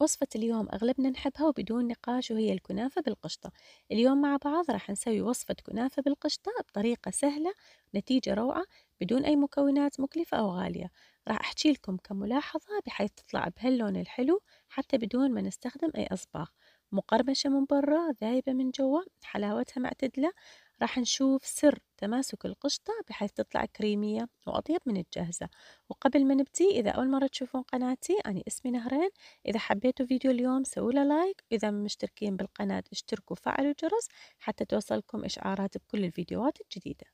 وصفة اليوم أغلبنا نحبها وبدون نقاش وهي الكنافة بالقشطة اليوم مع بعض راح نسوي وصفة كنافة بالقشطة بطريقة سهلة نتيجة روعة بدون أي مكونات مكلفة أو غالية راح أحكي لكم كملاحظة بحيث تطلع بهاللون الحلو حتى بدون ما نستخدم أي أصباغ مقرمشة من برا ذايبة من جوا حلاوتها معتدلة راح نشوف سر تماسك القشطة بحيث تطلع كريمية وأطيب من الجاهزة وقبل ما نبتدي إذا أول مرة تشوفون قناتي أنا اسمي نهرين إذا حبيتوا فيديو اليوم سووا له لايك إذا مشتركين بالقناة اشتركوا وفعلوا الجرس حتى توصلكم إشعارات بكل الفيديوهات الجديدة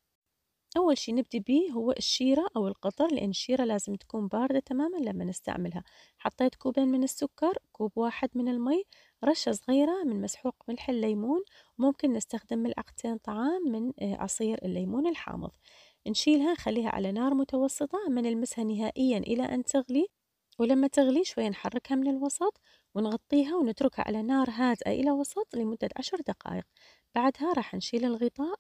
أول شي نبدي بيه هو الشيرة أو القطر لأن الشيرة لازم تكون باردة تماما لما نستعملها حطيت كوبين من السكر كوب واحد من المي رشة صغيرة من مسحوق ملح الليمون ممكن نستخدم ملعقتين طعام من آه، عصير الليمون الحامض نشيلها نخليها على نار متوسطة ما نلمسها نهائيا إلى أن تغلي ولما تغلي شوية نحركها من الوسط ونغطيها ونتركها على نار هادئة إلى وسط لمدة عشر دقائق بعدها راح نشيل الغطاء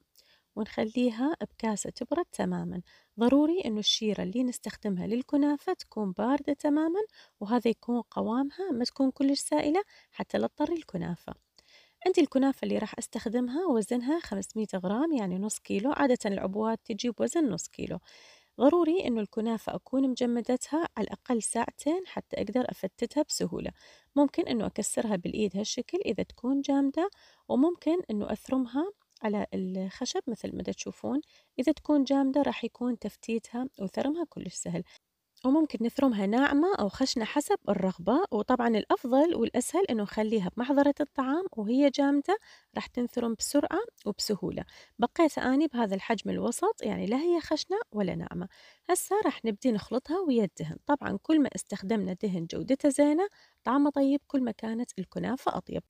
ونخليها بكاسة تبرد تماما ضروري أنه الشيرة اللي نستخدمها للكنافة تكون باردة تماما وهذا يكون قوامها ما تكون كلش سائلة حتى لا تضر الكنافة عندي الكنافة اللي راح أستخدمها وزنها 500 غرام يعني نص كيلو عادة العبوات تجي بوزن نص كيلو ضروري إنه الكنافة أكون مجمدتها على الأقل ساعتين حتى أقدر أفتتها بسهولة ممكن إنه أكسرها بالإيد هالشكل إذا تكون جامدة وممكن إنه أثرمها على الخشب مثل ما تشوفون إذا تكون جامدة راح يكون تفتيتها وثرمها كلش سهل وممكن نثرمها ناعمة أو خشنة حسب الرغبة وطبعا الأفضل والأسهل أنه نخليها بمحضرة الطعام وهي جامدة راح تنثرم بسرعة وبسهولة بقيت أني بهذا الحجم الوسط يعني لا هي خشنة ولا ناعمة هسا راح نبدي نخلطها ويا الدهن طبعا كل ما استخدمنا دهن جودته زينة طعمه طيب كل ما كانت الكنافة أطيب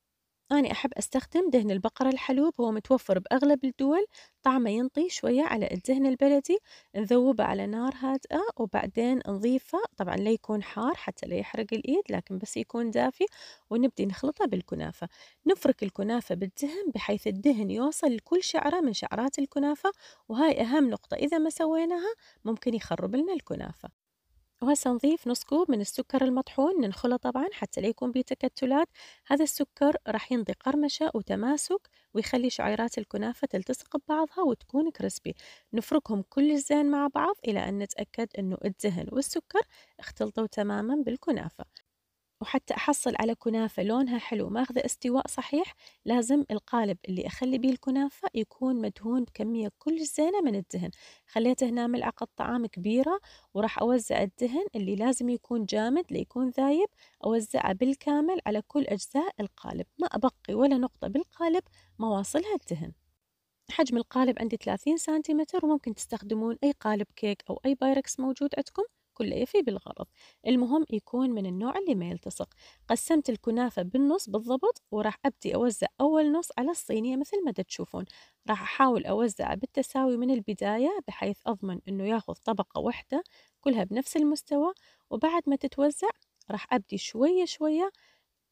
أنا أحب أستخدم دهن البقرة الحلوب هو متوفر بأغلب الدول طعمه ينطي شوية على الدهن البلدي نذوبه على نار هادئة وبعدين نضيفه طبعا لا يكون حار حتى لا يحرق الإيد لكن بس يكون دافي ونبدي نخلطه بالكنافة نفرك الكنافة بالدهن بحيث الدهن يوصل لكل شعرة من شعرات الكنافة وهاي أهم نقطة إذا ما سويناها ممكن يخرب لنا الكنافة وهسه نضيف نص كوب من السكر المطحون ننخله طبعا حتى لا يكون به تكتلات هذا السكر راح ينضي قرمشة وتماسك ويخلي شعيرات الكنافة تلتصق ببعضها وتكون كريسبي نفركهم كل زين مع بعض إلى أن نتأكد أنه الدهن والسكر اختلطوا تماما بالكنافة وحتى أحصل على كنافة لونها حلو ماخذة استواء صحيح لازم القالب اللي أخلي بيه الكنافة يكون مدهون بكمية كلش زينة من الدهن خليته هنا ملعقة طعام كبيرة وراح أوزع الدهن اللي لازم يكون جامد ليكون ذايب أوزعه بالكامل على كل أجزاء القالب ما أبقي ولا نقطة بالقالب ما واصلها الدهن حجم القالب عندي 30 سنتيمتر وممكن تستخدمون أي قالب كيك أو أي بايركس موجود عندكم كل يفي بالغرض المهم يكون من النوع اللي ما يلتصق قسمت الكنافة بالنص بالضبط وراح أبدي أوزع أول نص على الصينية مثل ما تشوفون راح أحاول أوزعه بالتساوي من البداية بحيث أضمن أنه ياخذ طبقة واحدة كلها بنفس المستوى وبعد ما تتوزع راح أبدي شوية شوية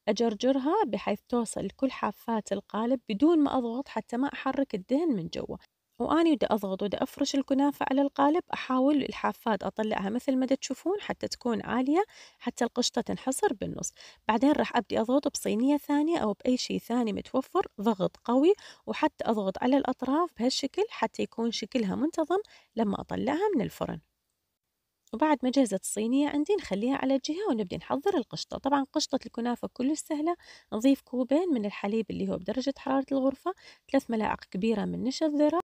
أجرجرها بحيث توصل كل حافات القالب بدون ما أضغط حتى ما أحرك الدهن من جوا وأني بدي أضغط ودي أفرش الكنافة على القالب أحاول الحافات أطلعها مثل ما تشوفون حتى تكون عالية حتى القشطة تنحصر بالنص بعدين راح أبدي أضغط بصينية ثانية أو بأي شيء ثاني متوفر ضغط قوي وحتى أضغط على الأطراف بهالشكل حتى يكون شكلها منتظم لما أطلعها من الفرن وبعد ما جهزت الصينية عندي نخليها على جهة ونبدي نحضر القشطة طبعا قشطة الكنافة كلش سهلة نضيف كوبين من الحليب اللي هو بدرجة حرارة الغرفة ثلاث ملاعق كبيرة من نشا الذرة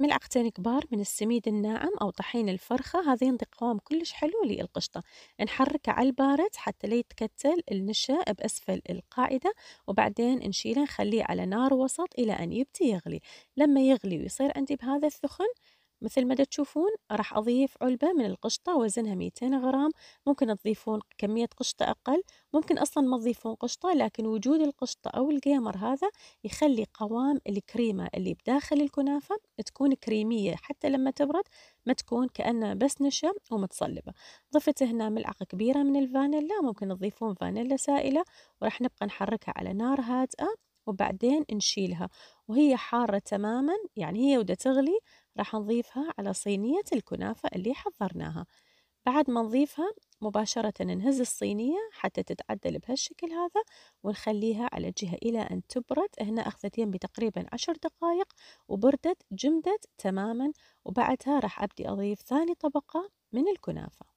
ملعقتين كبار من السميد الناعم أو طحين الفرخة هذا ينطي قوام كلش حلو للقشطة نحركه على البارد حتى لا يتكتل النشا بأسفل القاعدة وبعدين نشيله نخليه على نار وسط إلى أن يبتي يغلي لما يغلي ويصير عندي بهذا الثخن مثل ما تشوفون راح أضيف علبة من القشطة وزنها 200 غرام ممكن تضيفون كمية قشطة أقل ممكن أصلا ما تضيفون قشطة لكن وجود القشطة أو القيمر هذا يخلي قوام الكريمة اللي بداخل الكنافة تكون كريمية حتى لما تبرد ما تكون كأنها بس نشا ومتصلبة ضفت هنا ملعقة كبيرة من الفانيلا ممكن تضيفون فانيلا سائلة وراح نبقى نحركها على نار هادئة وبعدين نشيلها وهي حارة تماما يعني هي ودا تغلي راح نضيفها على صينية الكنافة اللي حضرناها بعد ما نضيفها مباشرة نهز الصينية حتى تتعدل بهالشكل هذا ونخليها على جهة إلى أن تبرد هنا أخذت يمي تقريبا عشر دقائق وبردت جمدت تماما وبعدها راح أبدي أضيف ثاني طبقة من الكنافة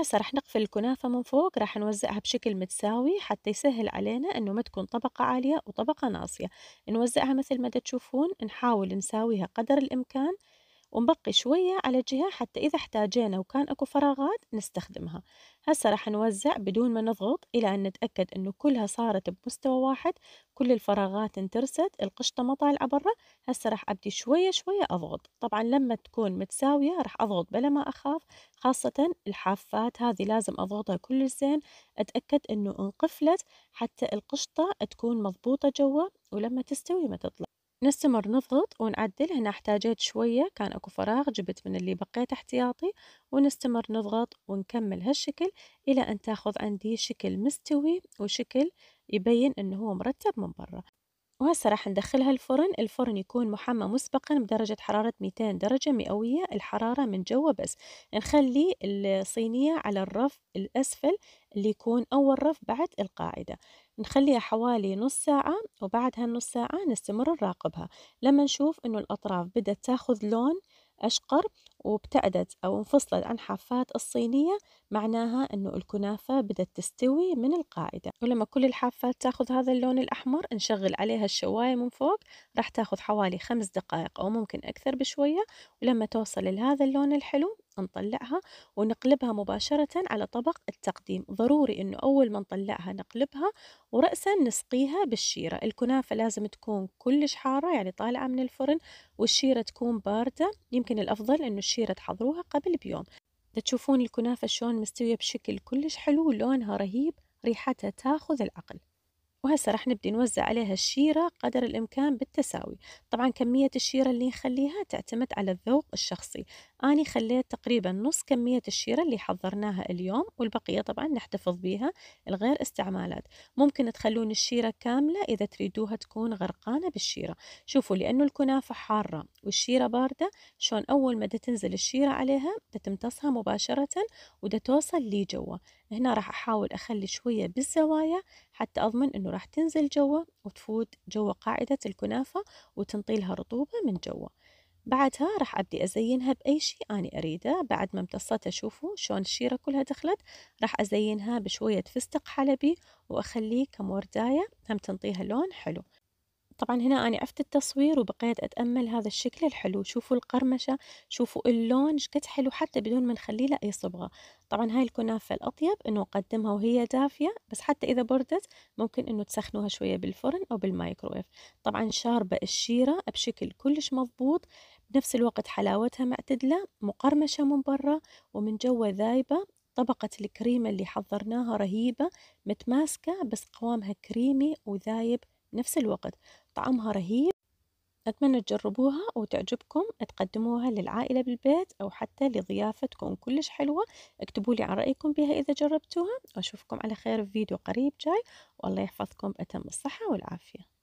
هسه رح نقفل الكنافة من فوق رح نوزعها بشكل متساوي حتى يسهل علينا إنه ما تكون طبقة عالية وطبقة ناصية نوزعها مثل ما تشوفون نحاول نساويها قدر الإمكان ونبقي شوية على جهة حتى إذا احتاجينا وكان أكو فراغات نستخدمها هسه راح نوزع بدون ما نضغط إلى أن نتأكد أنه كلها صارت بمستوى واحد كل الفراغات انترست القشطة ما طالعة برا هسه راح أبدي شوية شوية أضغط طبعا لما تكون متساوية راح أضغط بلا ما أخاف خاصة الحافات هذه لازم أضغطها كل زين أتأكد أنه انقفلت حتى القشطة تكون مضبوطة جوا ولما تستوي ما تطلع نستمر نضغط ونعدل هنا احتاجيت شوية كان أكو فراغ جبت من اللي بقيت احتياطي ونستمر نضغط ونكمل هالشكل إلى أن تاخذ عندي شكل مستوي وشكل يبين أنه هو مرتب من برا وهسه راح ندخلها الفرن الفرن يكون محمى مسبقا بدرجة حرارة 200 درجة مئوية الحرارة من جوا بس نخلي الصينية على الرف الأسفل اللي يكون أول رف بعد القاعدة نخليها حوالي نص ساعة وبعد هالنص ساعة نستمر نراقبها لما نشوف إنه الأطراف بدأت تاخذ لون أشقر وابتعدت أو انفصلت عن حافات الصينية معناها أنه الكنافة بدأت تستوي من القاعدة ولما كل الحافات تاخذ هذا اللون الأحمر نشغل عليها الشواية من فوق راح تاخذ حوالي خمس دقائق أو ممكن أكثر بشوية ولما توصل لهذا اللون الحلو نطلعها ونقلبها مباشرة على طبق التقديم ضروري أنه أول ما نطلعها نقلبها ورأسا نسقيها بالشيرة الكنافة لازم تكون كلش حارة يعني طالعة من الفرن والشيرة تكون باردة يمكن الأفضل أنه الشيرة تحضروها قبل بيوم تشوفون الكنافة شلون مستوية بشكل كلش حلو لونها رهيب ريحتها تاخذ العقل وهسه راح نبدي نوزع عليها الشيرة قدر الإمكان بالتساوي طبعا كمية الشيرة اللي نخليها تعتمد على الذوق الشخصي أنا خليت تقريبا نص كمية الشيرة اللي حضرناها اليوم والبقية طبعا نحتفظ بيها الغير استعمالات ممكن تخلون الشيرة كاملة إذا تريدوها تكون غرقانة بالشيرة شوفوا لأنه الكنافة حارة والشيرة باردة شلون أول ما تنزل الشيرة عليها تمتصها مباشرة ودا توصل لي جوا هنا راح أحاول أخلي شوية بالزوايا حتى أضمن أنه راح تنزل جوا وتفوت جوا قاعدة الكنافة وتنطيلها رطوبة من جوا بعدها راح أبدي أزينها بأي شيء أنا أريده بعد ما امتصتها شوفوا شلون الشيرة كلها دخلت راح أزينها بشوية فستق حلبي وأخليه كمورداية هم تنطيها لون حلو طبعا هنا أنا عفت التصوير وبقيت أتأمل هذا الشكل الحلو شوفوا القرمشة شوفوا اللون شكد حلو حتى بدون ما نخلي له أي صبغة طبعا هاي الكنافة الأطيب أنه أقدمها وهي دافية بس حتى إذا بردت ممكن أنه تسخنوها شوية بالفرن أو بالمايكرويف طبعا شاربة الشيرة بشكل كلش مضبوط بنفس الوقت حلاوتها معتدلة مقرمشة من برا ومن جوا ذايبة طبقة الكريمة اللي حضرناها رهيبة متماسكة بس قوامها كريمي وذايب نفس الوقت طعمها رهيب أتمنى تجربوها وتعجبكم تقدموها للعائلة بالبيت أو حتى لضيافة تكون كلش حلوة اكتبوا لي عن رأيكم بها إذا جربتوها وأشوفكم على خير في فيديو قريب جاي والله يحفظكم أتم الصحة والعافية